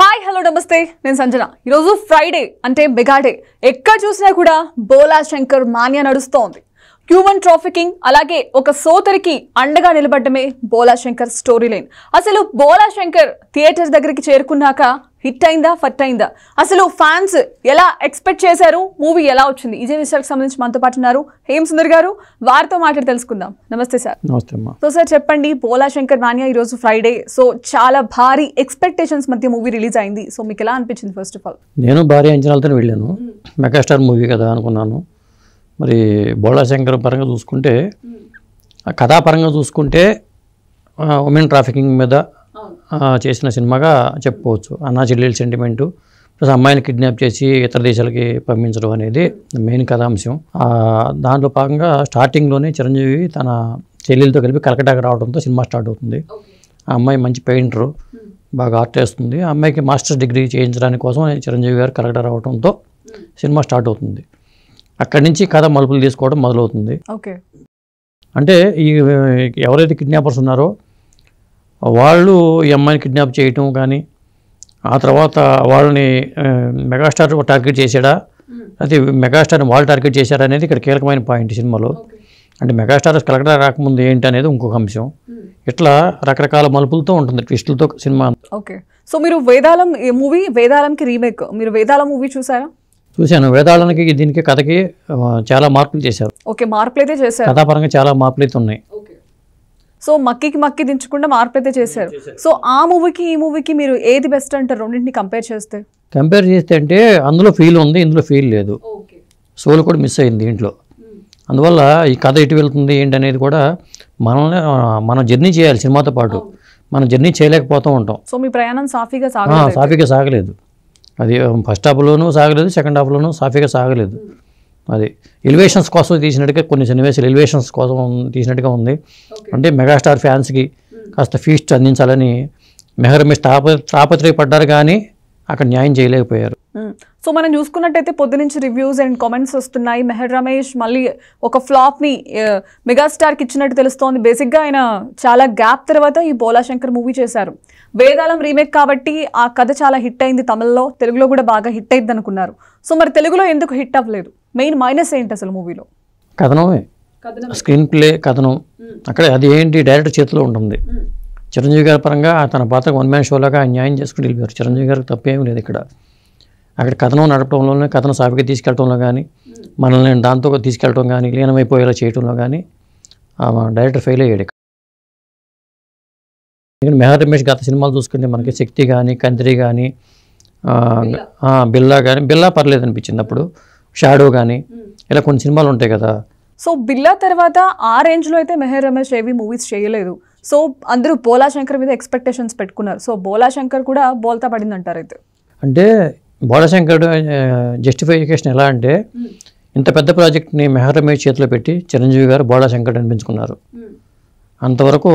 Hi hello నమస్తే నేను సంజన ఈరోజు ఫ్రైడే అంటే మెగాడే ఎక్కడ చూసినా కూడా బోలా శంకర్ మాన్య నడుస్తోంది హ్యూమన్ ట్రాఫికింగ్ అలాగే ఒక సోదరికి అండగా నిలబడమే బోలా శంకర్ స్టోరీ లైన్ అసలు బోలా శంకర్ థియేటర్ దగ్గరికి చేరుకున్నాక హిట్ అయిందా ఫట్ అయిందా అసలు ఫ్యాన్స్ ఎలా ఎక్స్పెక్ట్ చేశారు మూవీ ఎలా వచ్చింది ఇదే విషయాలకు సంబంధించి మనతో పాటు ఉన్నారు హేమ్ సుందర్ గారు వారితో మాట్లాడి తెలుసుకుందాం నమస్తే సార్ నమస్తే సో సార్ చెప్పండి పోలా శంకర్ మాన్యా ఈరోజు ఫ్రైడే సో చాలా భారీ ఎక్స్పెక్టేషన్స్ మధ్య మూవీ రిలీజ్ అయింది సో మీకు ఎలా అనిపించింది ఫస్ట్ ఆఫ్ ఆల్ నేను భారీ అంచనాలతో వెళ్ళాను మెగాస్టార్ మూవీ కదా అనుకున్నాను మరి శంకర్ పరంగా చూసుకుంటే కథాపరంగా చూసుకుంటే ఉమెన్ ట్రాఫికింగ్ మీద చేసిన సినిమాగా చెప్పుకోవచ్చు అన్నా చెల్లెల సెంటిమెంటు ప్లస్ అమ్మాయిని కిడ్నాప్ చేసి ఇతర దేశాలకి పంపించడం అనేది మెయిన్ కథాంశం దాంట్లో భాగంగా స్టార్టింగ్లోనే చిరంజీవి తన చెల్లెలతో కలిపి కలకటాకి రావడంతో సినిమా స్టార్ట్ అవుతుంది ఆ అమ్మాయి మంచి పెయింటరు hmm. బాగా ఆర్ట్ వేస్తుంది ఆ అమ్మాయికి మాస్టర్స్ డిగ్రీ చేయించడానికి కోసం చిరంజీవి గారు కలకటా రావడంతో hmm. సినిమా స్టార్ట్ అవుతుంది అక్కడి నుంచి కథ మలుపులు తీసుకోవడం మొదలవుతుంది అంటే ఈ ఎవరైతే కిడ్నాపర్స్ ఉన్నారో వాళ్ళు ఈ అమ్మాయిని కిడ్నాప్ చేయటం కానీ ఆ తర్వాత వాళ్ళని మెగాస్టార్ టార్గెట్ చేశాడా hmm. అయితే మెగాస్టార్ని వాళ్ళు టార్గెట్ చేశారా అనేది ఇక్కడ కీలకమైన పాయింట్ సినిమాలో అంటే మెగాస్టార్ కలెక్టర్ రాకముందు ఏంటి అనేది ఇంకొక అంశం hmm. ఇట్లా రకరకాల మలుపులతో ఉంటుంది ట్విస్టులతో సినిమా ఓకే సో మీరు వేదాలం మూవీ వేదాలంకి రీమేక్ మీరు వేదాల మూవీ చూసారా చూశాను వేదాళానికి దీనికి కథకి చాలా మార్పులు చేశారు ఓకే మార్పులు అయితే చేశారు కథాపరంగా చాలా మార్పులు అయితే ఉన్నాయి సో మక్కికి మక్కి దించకుండా మార్పు అయితే చేశారు సో ఆ మూవీకి ఈ మూవీకి మీరు ఏది బెస్ట్ అంటారు రెండింటిని కంపేర్ చేస్తే కంపేర్ చేస్తే అంటే అందులో ఫీల్ ఉంది ఇందులో ఫీల్ లేదు సోల్ కూడా మిస్ అయింది దీంట్లో అందువల్ల ఈ కథ ఎటు వెళ్తుంది ఏంటి అనేది కూడా మనల్ని మనం జర్నీ చేయాలి సినిమాతో పాటు మనం జర్నీ చేయలేకపోతూ ఉంటాం సో మీ ప్రయాణం సాఫీగా సాగలేదు సాఫీగా సాగలేదు అది ఫస్ట్ హాఫ్లోనూ సాగలేదు సెకండ్ హాఫ్లోనూ సాఫీగా సాగలేదు అది ఎలివేషన్స్ కోసం తీసినట్టుగా కొన్ని సన్నివేశాలు ఎలివేషన్స్ కోసం తీసినట్టుగా ఉంది అంటే మెగాస్టార్ ఫ్యాన్స్కి hmm. కాస్త ఫీస్ట్ అందించాలని మెహర్ మిస్ తాప తాపత్రయపడ్డారు కానీ అక్కడ న్యాయం చేయలేకపోయారు సో hmm. మనం చూసుకున్నట్టయితే పొద్దునుంచి రివ్యూస్ అండ్ కామెంట్స్ వస్తున్నాయి మెహర్ రమేష్ మళ్ళీ ఒక ఫ్లాప్ని మెగాస్టార్కి ఇచ్చినట్టు తెలుస్తోంది బేసిక్గా ఆయన చాలా గ్యాప్ తర్వాత ఈ బోలాశంకర్ మూవీ చేశారు వేదాలం రీమేక్ కాబట్టి ఆ కథ చాలా హిట్ అయింది తమిళ్లో తెలుగులో కూడా బాగా హిట్ అయింది అనుకున్నారు సో మరి తెలుగులో ఎందుకు హిట్ అవ్వలేదు మెయిన్ మైనస్ ఏంటి అసలు మూవీలో కథనమే స్క్రీన్ ప్లే కథనం అక్కడ అది ఏంటి డైరెక్టర్ చేతిలో ఉంటుంది చిరంజీవి గారి పరంగా తన పాత్ర వన్ మ్యాన్ షోలాగా న్యాయం చేసుకుని వెళ్ళిపోయారు చిరంజీవి గారికి తప్పేం లేదు ఇక్కడ అక్కడ కథనం నడపడంలోనే కథను సాపికి తీసుకెళ్లడంలో కానీ మనల్ని దాంతో తీసుకెళ్ళడం కానీ లీనమైపోయేలా చేయడంలో కానీ డైరెక్టర్ ఫెయిల్ అయ్యాడు ఇక్కడ మెహర్ రమేష్ గత సినిమాలు చూసుకుంటే మనకి శక్తి కానీ కంత్రి కానీ బిల్లా కానీ బిల్లా పర్లేదు అనిపించింది అప్పుడు షాడో కానీ ఇలా కొన్ని సినిమాలు ఉంటాయి కదా సో బిల్లా తర్వాత ఆ రేంజ్లో అయితే మెహర్ రమేష్ ఏవి మూవీస్ చేయలేదు సో అందరూ బోలా శంకర్ మీద ఎక్స్పెక్టేషన్స్ పెట్టుకున్నారు సో బోలా శంకర్ కూడా బోల్తా పడింది అంటారు అయితే అంటే బోలా శంకర్ జస్టిఫికేషన్ ఎలా అంటే ఇంత పెద్ద ప్రాజెక్ట్ని మెహర్ రమేష్ చేతిలో పెట్టి చిరంజీవి గారు బోళా శంకర్ అనిపించుకున్నారు అంతవరకు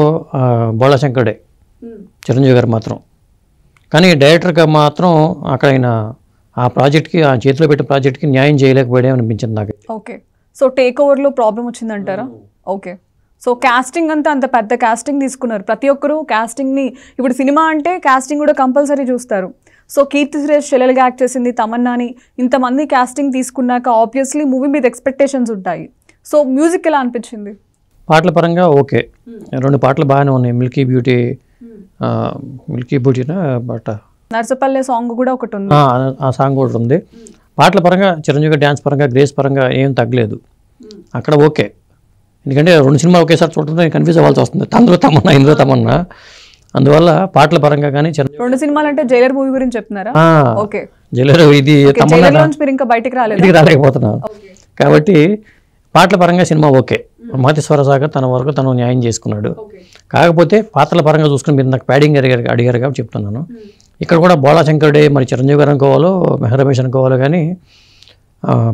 బోళా శంకర్డే చిరంజీవి గారు మాత్రం కానీ డైరెక్టర్గా మాత్రం అక్కడ ఆ ప్రాజెక్ట్కి ఆ చేతిలో పెట్టిన ప్రాజెక్ట్కి న్యాయం చేయలేకపోయాడే అనిపించింది నాకు ఓకే సో టేక్ ఓవర్లో ప్రాబ్లం వచ్చిందంటారా ఓకే సో కాస్టింగ్ అంతా అంత పెద్ద కాస్టింగ్ తీసుకున్నారు ప్రతి ఒక్కరూ కాస్టింగ్ని ఇప్పుడు సినిమా అంటే కాస్టింగ్ కూడా కంపల్సరీ చూస్తారు సో కీర్తి సురేష్ చెల్లెలుగా యాక్ట్ చేసింది తమన్నాని ఇంతమంది కాస్టింగ్ తీసుకున్నాక ఆబ్వియస్లీ మూవీ మీద ఎక్స్పెక్టేషన్స్ ఉంటాయి సో మ్యూజిక్ ఎలా అనిపించింది పాటల పరంగా ఓకే hmm. రెండు పాటలు బాగానే ఉన్నాయి మిల్కీ బ్యూటీ hmm. మిల్కీ బ్యూటీనా బట్ నర్సపల్లె సాంగ్ కూడా ఒకటి ఉంది ఆ సాంగ్ కూడా ఉంది పాటల పరంగా చిరంజీవి డ్యాన్స్ పరంగా గ్రేస్ పరంగా ఏం తగ్గలేదు అక్కడ ఓకే ఎందుకంటే రెండు సినిమాలు ఒకేసారి చూడటం కన్ఫ్యూజ్ అవ్వాల్సి వస్తుంది తనలో తమన్నా ఇందులో తమన్నా అందువల్ల పాటల పరంగా కానీ రెండు సినిమాలు అంటే జైలర్ మూవీ గురించి చెప్తున్నారా ఓకే జైలర్ ఇది మీరు ఇంకా బయటికి రాలేదు రాలేకపోతున్నాను కాబట్టి పాటల పరంగా సినిమా ఓకే మాతేశ్వర సాగర్ తన వరకు తను న్యాయం చేసుకున్నాడు కాకపోతే పాత్రల పరంగా చూసుకుని మీరు నాకు ప్యాడింగ్ అడిగారు అడిగారు కాబట్టి చెప్తున్నాను ఇక్కడ కూడా బోళాశంకరుడే మరి చిరంజీవి గారు అనుకోవాలో మెహరమేష్ అనుకోవాలో కానీ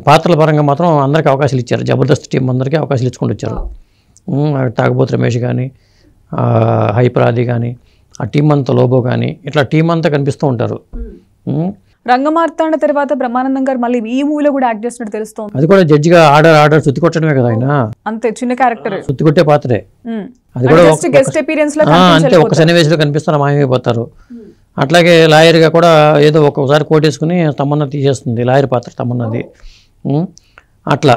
పాత్రల పరంగా మాత్రం అందరికీ అవకాశాలు ఇచ్చారు జబర్దస్త్ టీం అందరికీ అవకాశాలు ఇచ్చుకుంటూ వచ్చారు తాగబోతు రమేష్ కానీ హైపరాది కానీ ఆ టీం అంతా లోబో కానీ ఇట్లా టీం అంతా కనిపిస్తూ ఉంటారు రంగమార్తాండ తర్వాత బ్రహ్మానందం గారు మళ్ళీ ఈ మూవీలో కూడా యాక్ట్ చేసినట్టు తెలుస్తుంది అది కూడా జడ్జి గా ఆర్డర్ ఆర్డర్ సుత్తి కొట్టడమే కదా ఆయన అంతే చిన్న క్యారెక్టర్ సుత్తి కొట్టే పాత్రే అది కూడా గెస్ట్ అపీరియన్స్ లో ఒక సన్నివేశంలో కనిపిస్తారు మాయమైపోతారు అట్లాగే లాయర్గా కూడా ఏదో ఒక్కొక్కసారి కోటేసుకుని తమన్నా తీసేస్తుంది లాయర్ పాత్ర తమన్నది అట్లా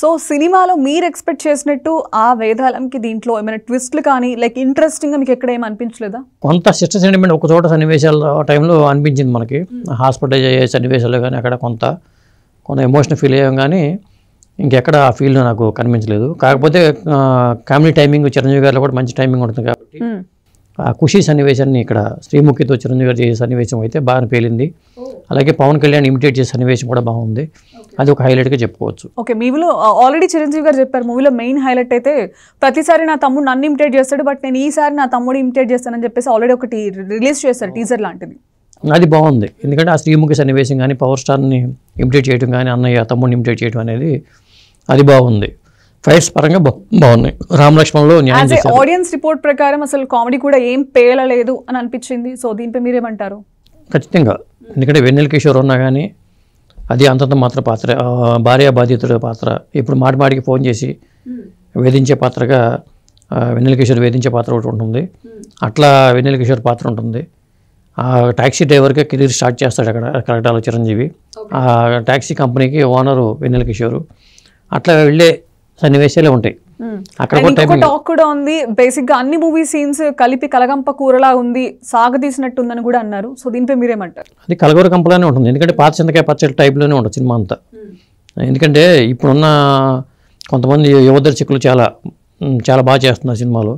సో సినిమాలో మీరు ఎక్స్పెక్ట్ చేసినట్టు ఆ వేదాలంకి దీంట్లో ఏమైనా ట్విస్ట్లు కానీ లైక్ ఇంట్రెస్టింగ్గా మీకు ఎక్కడ ఏమి అనిపించలేదా కొంత సిస్టర్ సెంటిమెంట్ ఒక చోట సన్నివేశాల టైంలో అనిపించింది మనకి హాస్పిటలైజ్ అయ్యే సన్నివేశాలు కానీ అక్కడ కొంత కొంత ఎమోషన్ ఫీల్ అయ్యాం కానీ ఇంకెక్కడ ఆ ఫీల్డ్ నాకు కనిపించలేదు కాకపోతే కామెడీ టైమింగ్ చిరంజీవి గారిలో కూడా మంచి టైమింగ్ ఉంటుంది కాబట్టి ఆ ఖుషీ సన్నివేశాన్ని ఇక్కడ శ్రీముఖితో చిరంజీవి గారు చేసే సన్నివేశం అయితే బాగా పేలింది అలాగే పవన్ కళ్యాణ్ ఇమిటేట్ చేసే సన్నివేశం కూడా బాగుంది అది ఒక గా చెప్పుకోవచ్చు ఓకే మీలో ఆల్రెడీ చిరంజీవి గారు చెప్పారు మూవీలో మెయిన్ హైలైట్ అయితే ప్రతిసారి నా తమ్ముడు నన్ను ఇమిటేట్ చేస్తాడు బట్ నేను ఈసారి నా తమ్ముడు ఇమిటేట్ చేస్తానని చెప్పేసి ఆల్రెడీ ఒకటి రిలీజ్ చేస్తారు టీజర్ లాంటిది అది బాగుంది ఎందుకంటే ఆ శ్రీముఖి సన్నివేశం కానీ పవర్ స్టార్ని ఇమిటేట్ చేయడం కానీ అన్నయ్య తమ్ముడిని ఇమిటేట్ చేయడం అనేది అది బాగుంది ఫైట్స్ పరంగా బాగున్నాయి రామలక్ష్మణ్లో న్యాయం ఆడియన్స్ రిపోర్ట్ ప్రకారం అసలు కామెడీ కూడా ఏం పేలలేదు అని అనిపించింది సో దీనిపై మీరేమంటారు ఖచ్చితంగా ఎందుకంటే వెన్నెల కిషోర్ ఉన్నా కానీ అది అంతంత మాత్ర పాత్ర భార్య బాధితుడి పాత్ర ఇప్పుడు మాటి మాటికి ఫోన్ చేసి hmm. వేధించే పాత్రగా వెన్నెల కిషోర్ వేధించే పాత్ర ఒకటి ఉంటుంది hmm. అట్లా వెన్నెల కిషోర్ పాత్ర ఉంటుంది ఆ ట్యాక్సీ డ్రైవర్గా కెరీర్ స్టార్ట్ చేస్తాడు అక్కడ కరెక్టాలో చిరంజీవి ఆ ట్యాక్సీ కంపెనీకి ఓనరు వెన్నెల కిషోరు అట్లా వెళ్ళే సన్నివేశాలే ఉంటాయి అక్కడ టాక్ కూడా ఉంది బేసిక్ గా అన్ని మూవీ సీన్స్ కలిపి కలగంప కూరలా ఉంది సాగతీసినట్టు ఉందని కూడా అన్నారు సో దీనిపై మీరేమంటారు అది కలగూర కంపలానే ఉంటుంది ఎందుకంటే పాత చింతకాయ పచ్చడి టైప్లోనే ఉంటుంది సినిమా అంతా ఎందుకంటే ఇప్పుడున్న కొంతమంది యువ దర్శకులు చాలా చాలా బాగా చేస్తున్నారు సినిమాలు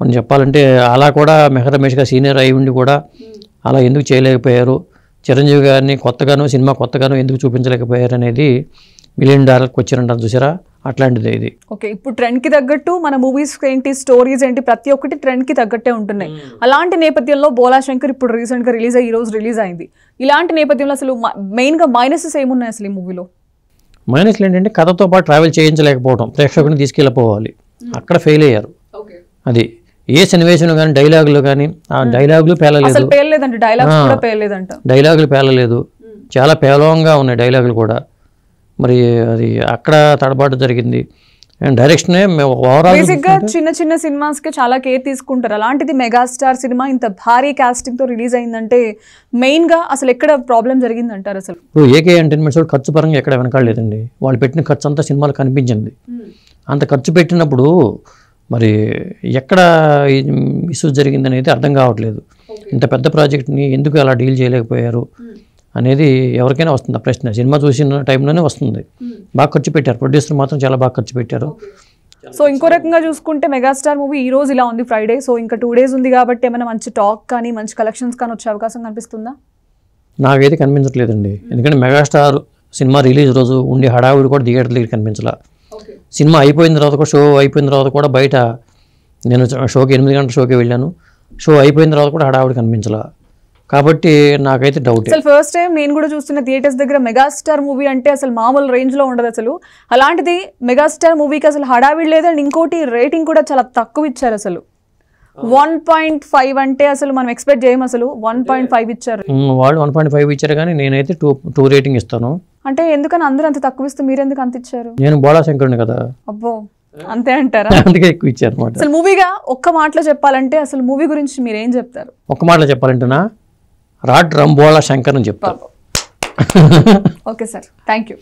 మనం చెప్పాలంటే అలా కూడా మెహర్ రమేష్గా సీనియర్ అయి ఉండి కూడా అలా ఎందుకు చేయలేకపోయారు చిరంజీవి గారిని కొత్తగాను సినిమా కొత్తగాను ఎందుకు చూపించలేకపోయారు అనేది మిలియన్ డాలర్కి వచ్చిరంటారు చూసారా అట్లాంటిది ఇది ఓకే ఇప్పుడు ట్రెండ్ కి తగ్గట్టు మన మూవీస్ ఏంటి స్టోరీస్ ఏంటి ప్రతి ఒక్కటి ట్రెండ్ కి తగ్గట్టే ఉంటున్నాయి అలాంటి నేపథ్యంలో బోలా శంకర్ ఇప్పుడు రీసెంట్ గా రిలీజ్ అయ్యి ఈ రోజు రిలీజ్ అయింది ఇలాంటి నేపథ్యంలో అసలు మెయిన్ గా మైనసెస్ ఏమున్నాయి అసలు ఈ మూవీలో మైనస్లు ఏంటంటే కథతో పాటు ట్రావెల్ చేయించలేకపోవడం ప్రేక్షకుని తీసుకెళ్ళిపోవాలి అక్కడ ఫెయిల్ అయ్యారు అది ఏ సన్నివేశం కానీ డైలాగులు కానీ ఆ డైలాగులు పేలలేదు డైలాగులు పేలలేదు చాలా పేలవంగా ఉన్నాయి డైలాగులు కూడా మరి అది అక్కడ తడబాటు జరిగింది అండ్ డైరెక్షనే ఓవరాల్ బేసిక్గా చిన్న చిన్న సినిమాస్కి చాలా కేర్ తీసుకుంటారు అలాంటిది మెగాస్టార్ సినిమా ఇంత భారీ తో రిలీజ్ అయిందంటే మెయిన్గా అసలు ఎక్కడ ప్రాబ్లం జరిగింది అంటారు అసలు ఇప్పుడు ఏకే ఎంటర్టైన్మెంట్స్ ఖర్చు పరంగా ఎక్కడ వెనకాలేదండి వాళ్ళు పెట్టిన ఖర్చు అంతా సినిమాలు కనిపించింది hmm. అంత ఖర్చు పెట్టినప్పుడు మరి ఎక్కడ ఇష్యూస్ జరిగిందనేది అర్థం కావట్లేదు ఇంత పెద్ద ప్రాజెక్ట్ని ఎందుకు అలా డీల్ చేయలేకపోయారు hmm. అనేది ఎవరికైనా వస్తుంది ఆ ప్రశ్న సినిమా చూసిన టైంలోనే వస్తుంది hmm. బాగా ఖర్చు పెట్టారు ప్రొడ్యూసర్ మాత్రం చాలా బాగా ఖర్చు పెట్టారు సో ఇంకో రకంగా చూసుకుంటే మెగాస్టార్ మూవీ ఈ రోజు ఇలా ఉంది ఫ్రైడే సో ఇంకా టూ డేస్ ఉంది కాబట్టి ఏమైనా మంచి టాక్ కానీ మంచి కలెక్షన్స్ కానీ వచ్చే అవకాశం కనిపిస్తుందా నాకైతే కనిపించట్లేదండి hmm. ఎందుకంటే మెగాస్టార్ సినిమా రిలీజ్ రోజు ఉండి హడావుడి కూడా థియేటర్ దగ్గర కనిపించలా సినిమా అయిపోయిన తర్వాత కూడా షో అయిపోయిన తర్వాత కూడా బయట నేను షోకి ఎనిమిది గంటల షోకి వెళ్ళాను షో అయిపోయిన తర్వాత కూడా హడావుడి కనిపించలా కాబట్టి నాకైతే డౌట్ అసలు ఫస్ట్ టైం నేను కూడా చూస్తున్న థియేటర్స్ దగ్గర మెగాస్టార్ మూవీ అంటే అసలు మామూలు రేంజ్ లో ఉండదు అసలు అలాంటిది మెగాస్టార్ మూవీకి అసలు హడావిడి లేదు అండ్ ఇంకోటి రేటింగ్ కూడా చాలా తక్కువ ఇచ్చారు అసలు వన్ పాయింట్ ఫైవ్ అంటే అసలు మనం ఎక్స్పెక్ట్ చేయం అసలు వన్ పాయింట్ ఫైవ్ ఇచ్చారు వాళ్ళు వన్ పాయింట్ ఫైవ్ ఇచ్చారు కానీ నేనైతే టూ టూ రేటింగ్ ఇస్తాను అంటే ఎందుకని అందరూ అంత తక్కువ ఇస్తే మీరు ఎందుకు అంత ఇచ్చారు నేను బోడా శంకరుని కదా అబ్బో అంతే అంటారా అందుకే ఎక్కువ ఇచ్చారు అసలు మూవీగా ఒక్క మాటలో చెప్పాలంటే అసలు మూవీ గురించి మీరు ఏం చెప్తారు ఒక్క మాటలో చెప్పాలంటేనా రాడ్ రంబోళ శంకర్ అని చెప్తాను ఓకే సార్ థ్యాంక్ యూ